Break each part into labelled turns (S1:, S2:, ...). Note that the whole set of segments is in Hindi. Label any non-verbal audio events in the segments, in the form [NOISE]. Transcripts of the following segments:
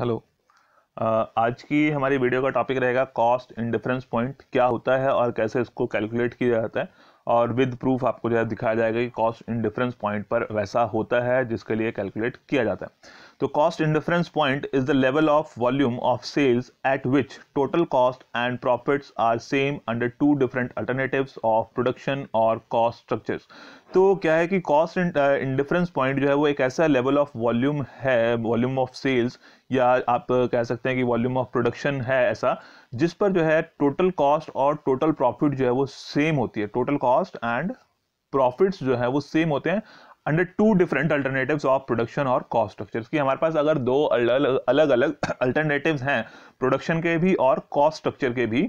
S1: हेलो आज की हमारी वीडियो का टॉपिक रहेगा कॉस्ट इन डिफरेंस पॉइंट क्या होता है और कैसे इसको कैलकुलेट किया जाता है और विद प्रूफ आपको जो है दिखाया जाएगा कि कॉस्ट इन डिफरेंस पॉइंट पर वैसा होता है जिसके लिए कैलकुलेट किया जाता है तो cost indifference point is the level of volume of sales at which total cost and profits are same under two different alternatives of production और कॉस्ट स्ट्रक्चर्स तो क्या है कि कॉस्ट इन डिफरेंस पॉइंट जो है वो एक ऐसा लेवल ऑफ वॉल्यूम है वॉल्यूम ऑफ सेल्स या आप कह सकते हैं कि वॉल्यूम ऑफ प्रोडक्शन है ऐसा जिस पर जो है टोटल कॉस्ट और टोटल प्रॉफिट जो है वो सेम होती है टोटल कॉस्ट एंड प्रॉफिट्स जो है वो सेम होते हैं under two different alternatives of production और कॉस्ट स्ट्रक्चर की हमारे पास अगर दो अलग अलग अल्टरनेटिव्स हैं प्रोडक्शन के भी और कॉस्ट स्ट्रक्चर के भी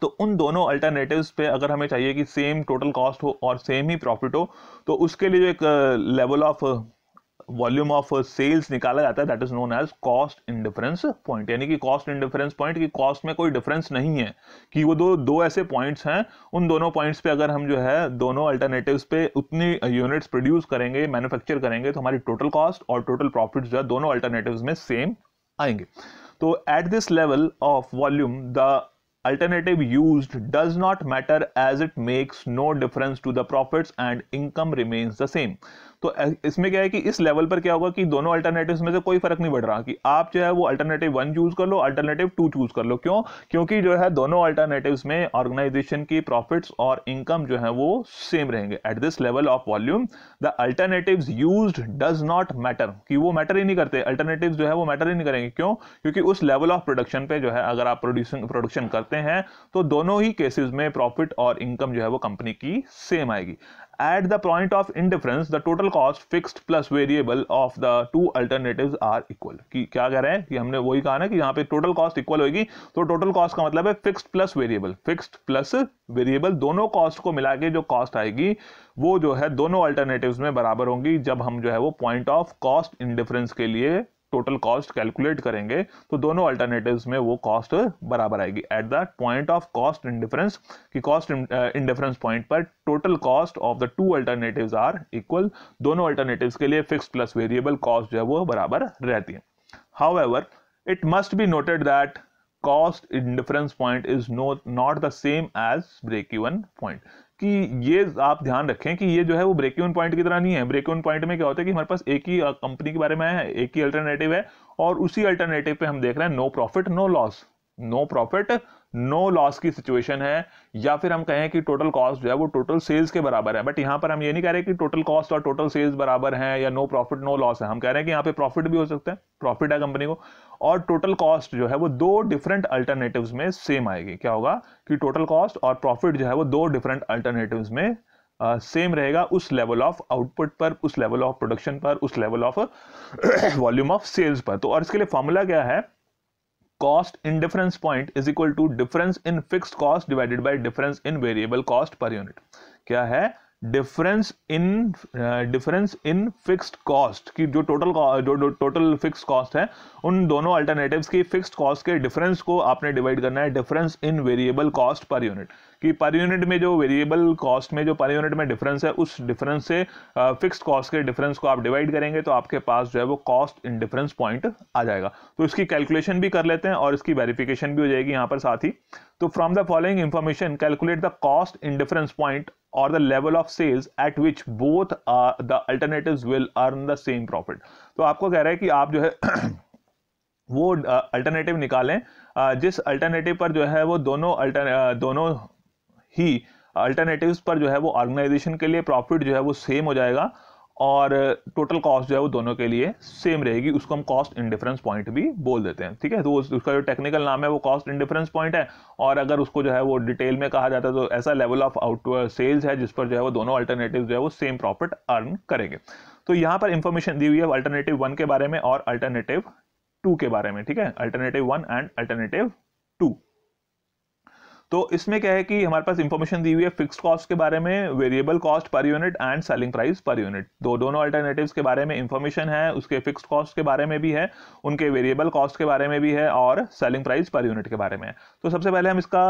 S1: तो उन दोनों अल्टरनेटिव्स पे अगर हमें चाहिए कि सेम टोटल कॉस्ट हो और सेम ही प्रॉफिट हो तो उसके लिए जो एक level uh, of volume of sales निकाला जाता है that is known as cost indifference point यानी कि कॉस्ट इन डिफरेंस पॉइंट की कॉस्ट में कोई डिफरेंस नहीं है कि वो दो दो ऐसे पॉइंट्स हैं उन दोनों पॉइंट्स पे अगर हम जो है दोनों अल्टरनेटिव्स पे उतनी यूनिट्स uh, प्रोड्यूस करेंगे मैन्युफैक्चर करेंगे तो हमारी टोटल कॉस्ट और टोटल प्रॉफिट जो है दोनों अल्टरनेटिव में सेम आएंगे तो at this level of volume the alternative use does not matter as it makes no difference to the profits and income remains the same तो इसमें क्या है कि इस लेवल पर क्या होगा कि दोनों अल्टरनेटिव में से कोई फर्क नहीं पड़ रहा कि आप जो है वो अल्टरनेटिव वन चूज कर लो अल्टरनेटिव टू चूज कर लो क्यों क्योंकि जो है दोनों अल्टरनेटिव में ऑर्गेनाइजेशन की प्रॉफिट्स और इनकम जो है वो सेम रहेंगे at this level of volume the alternative use does not matter कि वो मैटर ही नहीं करते अल्टरनेटिव जो है वो मैटर ही नहीं करेंगे क्यों क्योंकि उस लेवल ऑफ प्रोडक्शन पे जो है अगर आप प्रोड्यूसिंग प्रोडक्शन करते हैं तो दोनों ही केसेस में प्रॉफिट और इनकम जो है वो कंपनी की सेम आएगी at the point of indifference, the total cost fix plus variable of the two alternative are equal कि क्या कह रहे हैं कि हमने वही कहा ना कि यहाँ पे टोटल कॉस्ट इक्वल होगी तो टोटल कॉस्ट का मतलब है fixed plus variable fixed plus variable दोनों कॉस्ट को मिला के जो कॉस्ट आएगी वो जो है दोनों अल्टरनेटिव में बराबर होंगी जब हम जो है वो पॉइंट ऑफ कॉस्ट इंडिफरेंस के लिए टोटल कॉस्ट कैलकुलेट करेंगे तो दोनों अल्टरनेटिव्स में वो कॉस्ट बराबर आएगी at that point of cost indifference कि कॉस्ट इंडिफरेंस पॉइंट पर total cost of the two alternatives are equal दोनों अल्टरनेटिव्स के लिए फिक्स प्लस वेरिएबल कॉस्ट जो है वो बराबर रहती है however it must be noted that cost difference point is no not the same as break even point कि ये आप ध्यान रखें कि ये जो है वो ब्रेक इवन पॉइंट की तरह नहीं है ब्रेक इवन पॉइंट में क्या होता है कि हमारे पास एक ही कंपनी के बारे में है एक ही अल्टरनेटिव है और उसी अल्टरनेटिव पे हम देख रहे हैं no profit no loss no profit no no loss की सिचुएशन है या फिर हम कहें कि टोटल कॉस्ट जो है वो टोटल सेल्स के बराबर है बट यहाँ पर हम ये नहीं कह रहे कि टोटल कॉस्ट और टोटल सेल्स बराबर हैं या नो प्रॉफिट नो लॉस है हम कह रहे हैं कि यहाँ पे प्रॉफिट भी हो सकता है प्रॉफिट है कंपनी को और टोटल कॉस्ट जो है वो दो डिफरेंट अल्टरनेटिव में सेम आएगी क्या होगा कि टोटल कॉस्ट और प्रॉफिट जो है वो दो डिफरेंट अल्टरनेटिव में सेम uh, रहेगा उस लेवल ऑफ आउटपुट पर उस लेवल ऑफ प्रोडक्शन पर उस level of volume of sales पर तो और इसके लिए फॉर्मूला क्या है indifference point is equal to difference in fix cost divided by difference in variable cost per unit क्या है difference in difference in fixed cost की जो टोटल जो टोटल फिक्स कॉस्ट है उन दोनों अल्टरनेटिव्स की फिक्स्ड कॉस्ट के डिफरेंस को आपने डिवाइड करना है difference in variable cost per unit कि पर यूनिट में जो वेरिएबल कॉस्ट में जो पर यूनिट में डिफरेंस है उस डिफरेंस से फिक्स कॉस्ट के डिफरेंस को आप डिवाइड करेंगे तो आपके पास जो है वो कॉस्ट इन डिफरेंस पॉइंट आ जाएगा तो इसकी कैलकुलेशन भी कर लेते हैं और इसकी वेरिफिकेशन भी हो जाएगी यहाँ पर साथ ही तो from the following information calculate the cost indifference point और the level of sales at which both the alternative will earn the same profit तो आपको कह रहा है कि आप जो है [CLEARS THROAT] वो अल्टरनेटिव निकालें जिस अल्टरनेटिव पर जो है वो दोनों altern, दोनों ही अल्टरनेटिव्स पर जो है वो ऑर्गेनाइजेशन के लिए प्रॉफिट जो है वो सेम हो जाएगा और टोटल कॉस्ट जो है वो दोनों के लिए सेम रहेगी उसको हम कॉस्ट इंडिफरेंस पॉइंट भी बोल देते हैं ठीक है तो उसका जो टेक्निकल नाम है वो कॉस्ट इंडिफरेंस पॉइंट है और अगर उसको जो है वो डिटेल में कहा जाता है तो ऐसा लेवल ऑफ आउट सेल्स है जिस पर जो है वो दोनों अल्टरनेटिव जो है वो सेम प्रॉफिट अर्न करेंगे तो यहाँ पर इंफॉर्मेशन दी हुई है अल्टरनेटिव वन के बारे में और अल्टरनेटिव टू के बारे में ठीक है alternative one and alternative two तो इसमें क्या है कि हमारे पास इंफॉर्मेशन दी हुई है फिक्स कॉस्ट के बारे में variable cost per unit and selling price per unit दो दोनों अल्टरनेटिव्स के बारे में इंफॉर्मेशन है उसके फिक्स कॉस्ट के बारे में भी है उनके वेरिएबल कॉस्ट के बारे में भी है और सेलिंग प्राइस पर यूनिट के बारे में तो सबसे पहले हम इसका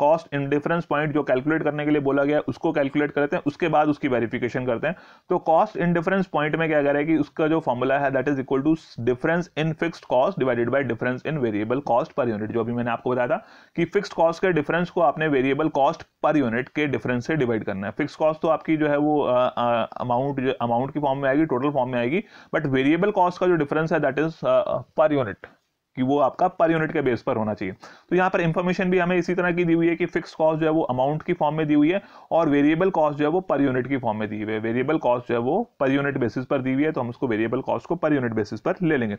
S1: कॉस्ट इन डिफरेंस पॉइंट जो कैलकुलेट करने के लिए बोला गया उसको कैलकुलेट करते हैं उसके बाद उसकी वेरिफिकेशन करते हैं तो कॉस्ट इन डिफरेंस पॉइंट में क्या करें कि उसका जो फॉर्मूला है that is equal to difference in fix cost divided by difference in variable cost per unit जो अभी मैंने आपको बताया था कि फिक्स कॉस्ट के डिफरेंस डिफरेंस को आपने वेरिएबल कॉस्ट पर यूनिट के डिफरेंस से डिवाइड करना है फिक्स कॉस्ट तो आपकी जो है वो अमाउंट अमाउंट की फॉर्म में आएगी टोटल फॉर्म में आएगी बट वेरिएबल कॉस्ट का जो डिफरेंस है दैट इज पर यूनिट कि वो आपका पर यूनिट के बेस पर होना चाहिए तो यहाँ पर इंफॉर्मेशन भी हमें इसी तरह की दी हुई है कि फिक्स कॉस्ट जो है वो अमाउंट की फॉर्म में दी हुई है और वेरिएबल कॉस्ट जो है वो पर यूनिट की फॉर्म में दी हुई है वेरिएबल कॉस्ट जो है वो पर यूनिट बेसिस पर दी हुई है तो हम उसको वेरिएबल कॉस्ट को पर यूनिट बेसिस पर ले लेंगे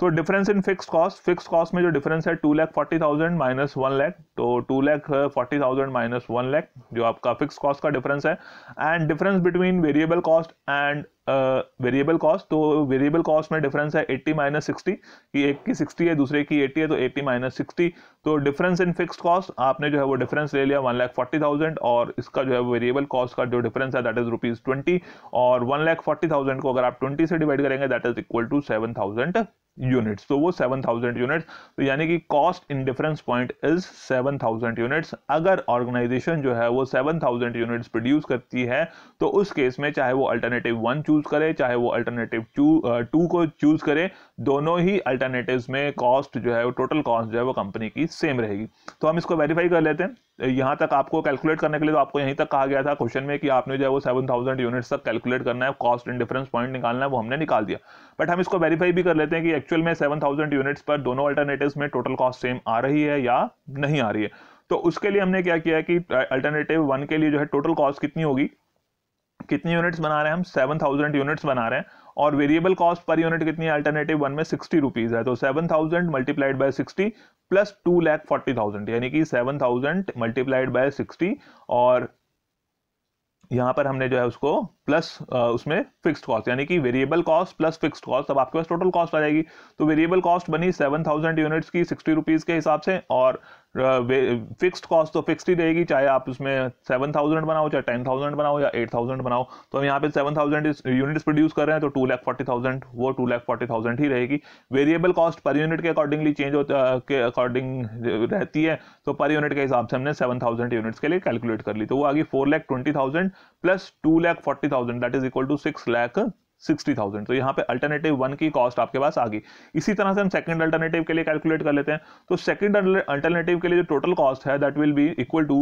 S1: तो difference in fix cost fix cost में जो डिफरेंस है two lakh forty thousand minus one lakh तो two lakh forty thousand minus one lakh जो आपका फिक्स कॉस्ट का डिफरेंस है and difference between variable cost and variable cost तो वेरिएबल कॉस्ट में डिफरेंस है एट्टी माइनस सिक्सटी कि एक की सिक्सटी है दूसरे की एट्टी है तो एट्टी माइनस सिक्सटी तो डिफरेंस इन फिक्स्ड कॉस्ट आपने जो है वो डिफरेंस ले लिया वन लाख फोर्टी थाउजेंड और इसका जो है वेरिएबल कॉस्ट का जो डिफरेंस है दैट इज रुपीज़ ट्वेंटी और वन लाख फोर्टी थाउजेंड को अगर आप ट्वेंटी से डिवाइड करेंगे that is equal to seven thousand units तो वो थाउजेंड यूनिट्स तो यानी कि cost difference point is thousand units अगर ऑर्गेनाइजेशन जो है वो सेवन थाउजेंड यूनिट्स प्रोड्यूस करती है तो उस केस में चाहे वो अल्टरनेटिव वन चूज करे चाहे वो अल्टरनेटिव टू को चूज करे दोनों ही अल्टरनेटिव में कॉस्ट जो है वो टोटल कॉस्ट जो है वो कंपनी की सेम रहेगी तो हम इसको वेरीफाई कर लेते हैं यहाँ तक आपको कैलकुलेट करने के लिए तो आपको यहीं तक कहा गया था क्वेश्चन में कि आपने जो है वो सेवन थाउजेंड यूनिट्स तक कैलकुलेट करना है कॉस्ट एंड डिफरेंस पॉइंट निकालना है वो हमने निकाल दिया बट हम इसको वेरीफाई भी कर लेते हैं कि एक्चुअल में सेवन थाउजेंड यूनिट्स पर दोनों अल्टरनेटिव में टोटल कॉस्ट सेम आ रही है या नहीं आ रही है तो उसके लिए हमने क्या किया कि अल्टरनेटिव वन के लिए जो है टोटल कॉस्ट कितनी होगी कितनी यूनिट्स बना रहे हैं हम सेवन थाउजेंड यूनिट्स बना रहे हैं और वेरिएबल कॉस्ट पर यूनिट कितनी है अल्टरनेटिव वन में सिक्सटी रुपीज़ है तो seven thousand multiplied by sixty plus two lakh forty thousand यानी कि seven thousand multiplied by sixty और यहाँ पर हमने जो है उसको प्लस uh, उसमें फिक्स्ड कॉस्ट यानी कि variable cost plus fixed cost अब आपके पास टोटल कॉस्ट आ जाएगी तो वेरिएबल कॉस्ट बनी सेवन थाउजेंड यूनिट्स की सिक्सटी रुपीज़ के हिसाब से और फिक्स्ड uh, कॉस्ट तो फिक्स्ड ही रहेगी चाहे आप उसमें सेवन थाउजेंड बनाओ चाहे टेन थाउजेंड बनाओ या एट थाउजेंड बनाओ तो हम यहाँ पे सेवन थाउजेंड यूनिट्स प्रोड्यूस कर रहे हैं तो टू लैख फोर्टी थाउजेंड वो टू लैख फोर्टी थाउजेंड ही रहेगी वेरिएबल कॉस्ट पर यूनिट के अकॉर्डिंगली चेंज होता uh, के अकॉर्डिंग रहती है तो पर यूनिट के हिसाब से हमने सेवन थाउजेंड यूनिट्स के लिए कैलकुलेट कर ली तो वो आ गई four lakh twenty thousand plus two lakh forty thousand that is equal to six lakh sixty thousand तो यहाँ पे अल्टरनेटिव वन की कॉस्ट आपके पास आ गई इसी तरह से हम सेकंड अल्टरनेटिव के लिए कैलकुलेट कर लेते हैं तो सेकंड अल्टरनेटिव के लिए जो टोटल कॉस्ट है that will be equal to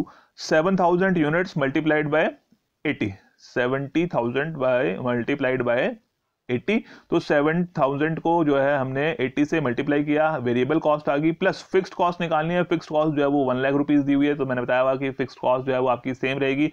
S1: seven thousand units multiplied by eighty seventy thousand by multiplied by eighty तो सेवन थाउजेंड को जो है हमने एट्टी से मल्टीप्लाई किया वेरिएबल कॉस्ट आ गई प्लस फिक्स्ड कॉस्ट निकालनी है फिक्स्ड कॉस्ट जो है वो वन लाख रुपीज़ दी हुई है तो मैंने बताया हुआ कि फिक्स्ड कॉस्ट जो है वो आपकी सेम रहेगी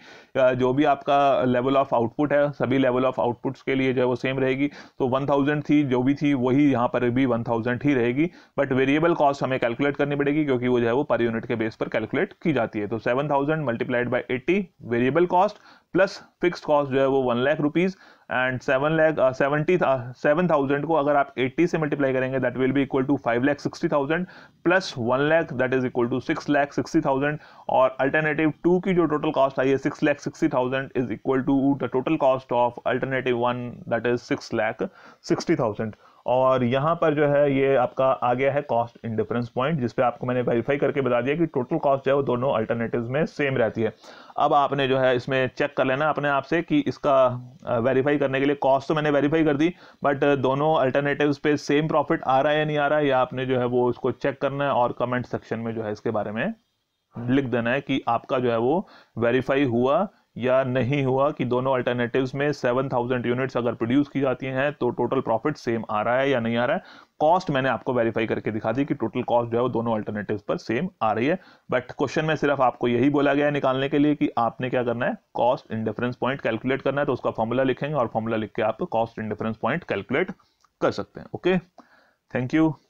S1: जो भी आपका लेवल ऑफ आउटपुट है सभी लेवल ऑफ आउटपुट्स के लिए जो है वो सेम रहेगी तो वन थाउजेंड थी जो भी थी वही यहाँ पर भी वन थाउजेंड ही रहेगी बट वेरिएबल कॉस्ट हमें कैलकुलेट करनी पड़ेगी क्योंकि वो जो है वो पर यूनिट के बेस पर कैलकुलेट की जाती है तो seven thousand multiplied by eighty variable cost plus fix cost जो है वो one lakh rupees and seven lakh seventy seven thousand को अगर आप एट्टी से मल्टीप्लाई करेंगे that will be equal to five lakh sixty thousand plus one lakh that is equal to six lakh sixty thousand और अल्टरनेटिव टू की जो टोटल कॉस्ट आई है six lakh sixty thousand is equal to the total cost of alternative one that is six lakh sixty thousand और यहाँ पर जो है ये आपका आ गया है कॉस्ट इंडिफरेंस पॉइंट जिसपे आपको मैंने वेरीफाई करके बता दिया कि टोटल कॉस्ट जो है वो दोनों अल्टरनेटिव में सेम रहती है अब आपने जो है इसमें चेक कर लेना अपने आप से कि इसका वेरीफाई करने के लिए कॉस्ट तो मैंने वेरीफाई कर दी बट दोनों अल्टरनेटिव पे सेम प्रॉफिट आ रहा है या नहीं आ रहा है या आपने जो है वो इसको चेक करना है और कमेंट सेक्शन में जो है इसके बारे में लिख देना है कि आपका जो है वो वेरीफाई हुआ या नहीं हुआ कि दोनों अल्टरनेटिव्स में 7000 यूनिट्स अगर प्रोड्यूस की जाती हैं तो टोटल प्रॉफिट सेम आ रहा है या नहीं आ रहा है कॉस्ट मैंने आपको वेरीफाई करके दिखा दी कि टोटल कॉस्ट जो है वो दोनों अल्टरनेटिव्स पर सेम आ रही है बट क्वेश्चन में सिर्फ आपको यही बोला गया है निकालने के लिए कि आपने क्या करना है कॉस्ट इंडिफरेंस पॉइंट कैलकुलेट करना है तो उसका फॉर्मूला लिखेंगे और फॉर्मूला लिख के आप कॉस्ट इंडिफरेंस पॉइंट कैलकुलेट कर सकते हैं ओके थैंक यू